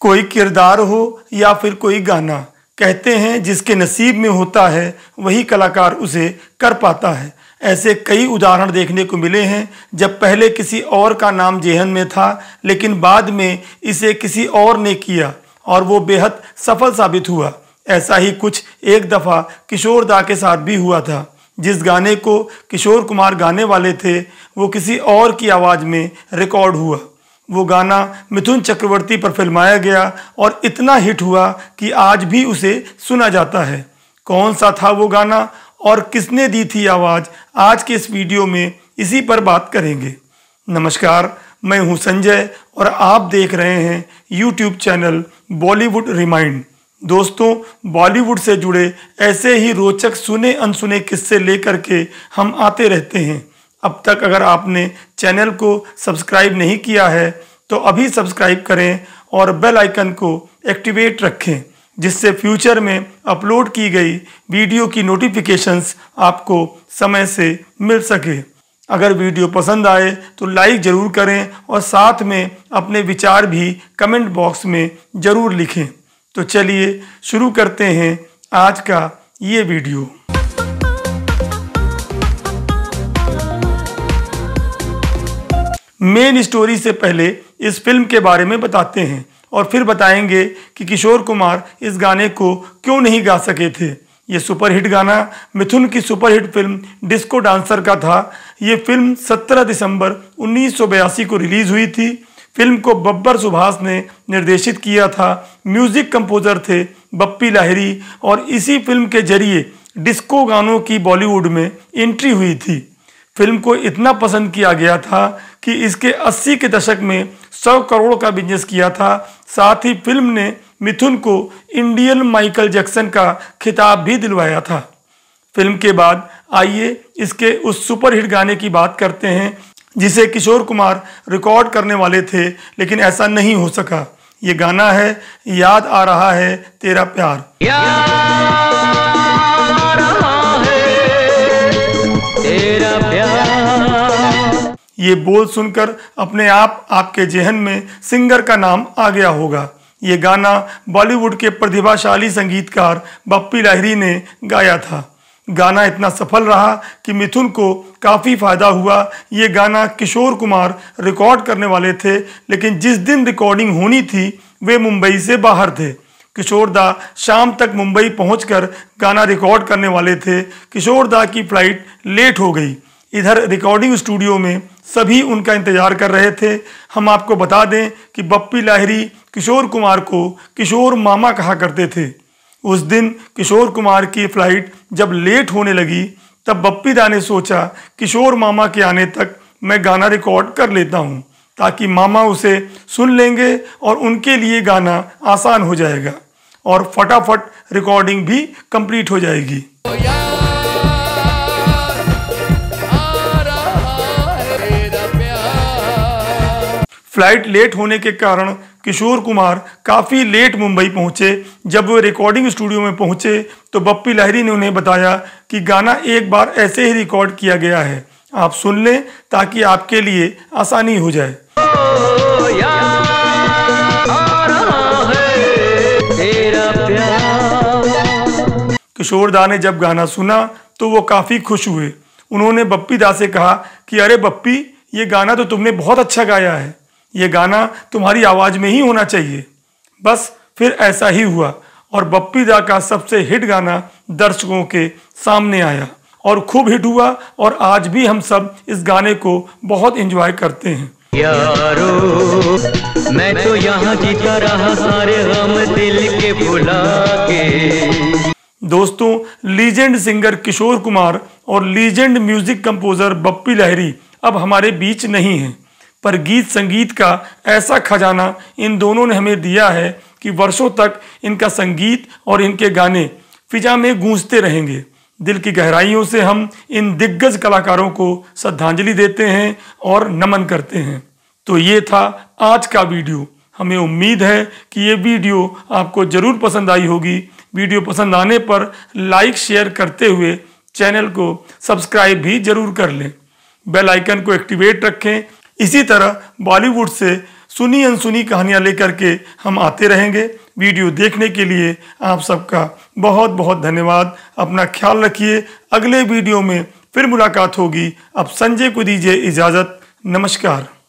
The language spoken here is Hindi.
कोई किरदार हो या फिर कोई गाना कहते हैं जिसके नसीब में होता है वही कलाकार उसे कर पाता है ऐसे कई उदाहरण देखने को मिले हैं जब पहले किसी और का नाम जेहन में था लेकिन बाद में इसे किसी और ने किया और वो बेहद सफल साबित हुआ ऐसा ही कुछ एक दफ़ा किशोर दा के साथ भी हुआ था जिस गाने को किशोर कुमार गाने वाले थे वो किसी और की आवाज़ में रिकॉर्ड हुआ वो गाना मिथुन चक्रवर्ती पर फिल्माया गया और इतना हिट हुआ कि आज भी उसे सुना जाता है कौन सा था वो गाना और किसने दी थी आवाज़ आज के इस वीडियो में इसी पर बात करेंगे नमस्कार मैं हूं संजय और आप देख रहे हैं यूट्यूब चैनल बॉलीवुड रिमाइंड दोस्तों बॉलीवुड से जुड़े ऐसे ही रोचक सुने अनसुने किस्से लेकर के हम आते रहते हैं अब तक अगर आपने चैनल को सब्सक्राइब नहीं किया है तो अभी सब्सक्राइब करें और बेल आइकन को एक्टिवेट रखें जिससे फ्यूचर में अपलोड की गई वीडियो की नोटिफिकेशंस आपको समय से मिल सके अगर वीडियो पसंद आए तो लाइक ज़रूर करें और साथ में अपने विचार भी कमेंट बॉक्स में ज़रूर लिखें तो चलिए शुरू करते हैं आज का ये वीडियो मेन स्टोरी से पहले इस फिल्म के बारे में बताते हैं और फिर बताएंगे कि किशोर कुमार इस गाने को क्यों नहीं गा सके थे ये सुपरहिट गाना मिथुन की सुपरहिट फिल्म डिस्को डांसर का था ये फिल्म 17 दिसंबर उन्नीस को रिलीज़ हुई थी फिल्म को बब्बर सुभाष ने निर्देशित किया था म्यूज़िक कंपोज़र थे बप्पी लाहिरी और इसी फिल्म के जरिए डिस्को गानों की बॉलीवुड में एंट्री हुई थी फिल्म को इतना पसंद किया गया था कि इसके 80 के दशक में 100 करोड़ का बिजनेस किया था साथ ही फिल्म ने मिथुन को इंडियन माइकल जैक्सन का खिताब भी दिलवाया था फिल्म के बाद आइए इसके उस सुपरहिट गाने की बात करते हैं जिसे किशोर कुमार रिकॉर्ड करने वाले थे लेकिन ऐसा नहीं हो सका ये गाना है याद आ रहा है तेरा प्यार याद ये बोल सुनकर अपने आप आपके जहन में सिंगर का नाम आ गया होगा ये गाना बॉलीवुड के प्रतिभाशाली संगीतकार बप्पी लहरी ने गाया था गाना इतना सफल रहा कि मिथुन को काफ़ी फ़ायदा हुआ ये गाना किशोर कुमार रिकॉर्ड करने वाले थे लेकिन जिस दिन रिकॉर्डिंग होनी थी वे मुंबई से बाहर थे किशोर दा शाम तक मुंबई पहुंचकर गाना रिकॉर्ड करने वाले थे किशोर दा की फ़्लाइट लेट हो गई इधर रिकॉर्डिंग स्टूडियो में सभी उनका इंतज़ार कर रहे थे हम आपको बता दें कि बप्पी लाहरी किशोर कुमार को किशोर मामा कहा करते थे उस दिन किशोर कुमार की फ़्लाइट जब लेट होने लगी तब बप्पी दा ने सोचा किशोर मामा के आने तक मैं गाना रिकॉर्ड कर लेता हूँ ताकि मामा उसे सुन लेंगे और उनके लिए गाना आसान हो जाएगा और फटाफट रिकॉर्डिंग भी कंप्लीट हो जाएगी फ्लाइट लेट होने के कारण किशोर कुमार काफ़ी लेट मुंबई पहुंचे जब वे रिकॉर्डिंग स्टूडियो में पहुंचे तो बप्पी लहरी ने उन्हें बताया कि गाना एक बार ऐसे ही रिकॉर्ड किया गया है आप सुन लें ताकि आपके लिए आसानी हो जाए किशोर दा ने जब गाना सुना तो वो काफ़ी खुश हुए उन्होंने बप्पी दा से कहा कि अरे बप्पी ये गाना तो तुमने बहुत अच्छा गाया है ये गाना तुम्हारी आवाज़ में ही होना चाहिए बस फिर ऐसा ही हुआ और बप्पी दा का सबसे हिट गाना दर्शकों के सामने आया और खूब हिट हुआ और आज भी हम सब इस गाने को बहुत इंजॉय करते हैं यारो मैं तो यहाँ की तरह सारे गम दिल के भुला के दोस्तों लीजेंड सिंगर किशोर कुमार और legend music composer Bappi Lahiri अब हमारे बीच नहीं हैं पर गीत संगीत का ऐसा खजाना इन दोनों ने हमें दिया है कि वर्षों तक इनका संगीत और इनके गाने फिजा में गूंजते रहेंगे दिल की गहराइयों से हम इन दिग्गज कलाकारों को श्रद्धांजलि देते हैं और नमन करते हैं तो ये था आज का वीडियो हमें उम्मीद है कि ये वीडियो आपको ज़रूर पसंद आई होगी वीडियो पसंद आने पर लाइक शेयर करते हुए चैनल को सब्सक्राइब भी ज़रूर कर लें बेल आइकन को एक्टिवेट रखें इसी तरह बॉलीवुड से सुनी अनसुनी कहानियाँ लेकर के हम आते रहेंगे वीडियो देखने के लिए आप सबका बहुत बहुत धन्यवाद अपना ख्याल रखिए अगले वीडियो में फिर मुलाकात होगी अब संजय को दीजिए इजाज़त नमस्कार